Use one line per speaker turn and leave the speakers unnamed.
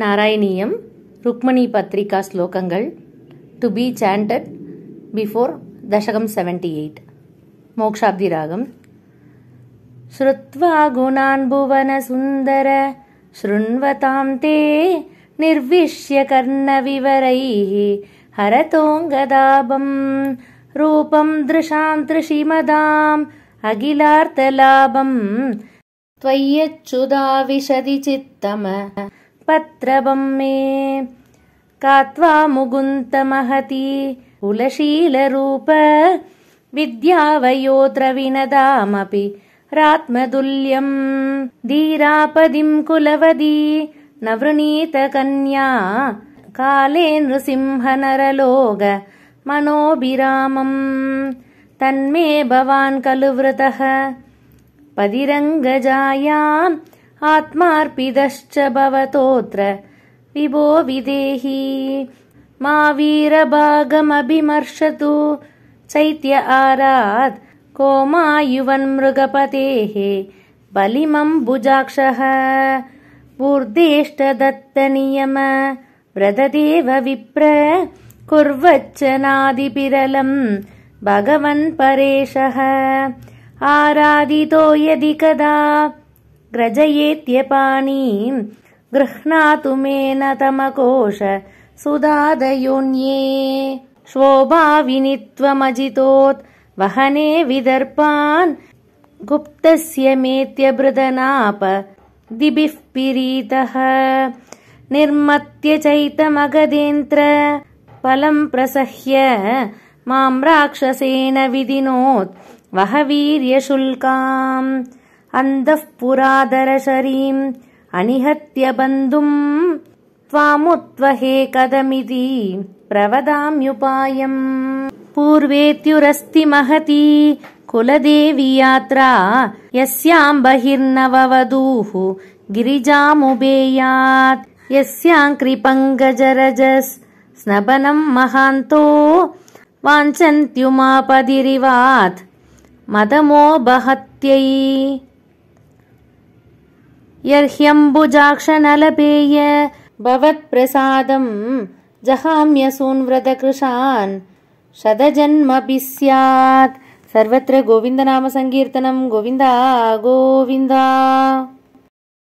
नारायणीयम् रुक्मिणीपत्रिका श्लोकङ्गल् to be chanted before दशकम् सेवेण्टि ऐट् श्रुत्वा गुणान् भुवन सुन्दर ते निर्विश्य कर्णविवरैः हरतो रूपं दृशां दृशाम् तृषिमदाम् अखिलार्तलाभम् त्वय्यच्युदाविशति चित्तम तत्र बम्मे कात्वा मुगुन्तमहति कुलशीलरूप विनदामपि रात्मदुल्यम् धीरापदिम् कुलवदी वृणीतकन्या काले नृसिंहनरलोग मनोभिरामम् तन्मे भवान् खलु वृतः पदिरङ्गजायाम् आत्मार्पितश्च भवतोऽत्र विभो विदेहि मावीरभागमभिमर्शतु चैत्य आराद् कोमा युवन्मृगपतेः बलिमम्बुजाक्षः दत्तनियम विप्र कुर्वच्चनादिपिरलम् भगवन् परेशः आराधितो यदि कदा ग्रजयेत्यपाणीम् गृह्णातु मेन तमकोश सुदादयोन्ये शोभाविनित्वमजितोत् वहने विदर्पान् गुप्तस्य मेत्यभृदनाप दिभिः पिरीतः निर्मत्य चैतमगदेन्द्र फलम् प्रसह्य माम् राक्षसेन विदिनोत् वह वीर्यशुल्काम् अन्धः पुरादरशरीम् अनिहत्य बन्धुम् त्वामुत्वहे कदमिति प्रवदाम्युपायम् पूर्वेत्युरस्ति महती कुलदेवी यात्रा यस्याम् बहिर्नववधूः गिरिजामुबेयात् यस्याम् कृपङ्गजरज महान्तो वाञ्छन्त्युमापदिरिवात् मदमो बहत्यै यर्ह्यम्बुजाक्षनलपेय भवत्प्रसादम् जहाम्यसून्व्रतकृशान् शतजन्मपि स्यात् सर्वत्र गोविन्दनामसङ्कीर्तनम् गोविन्दा गोविन्दा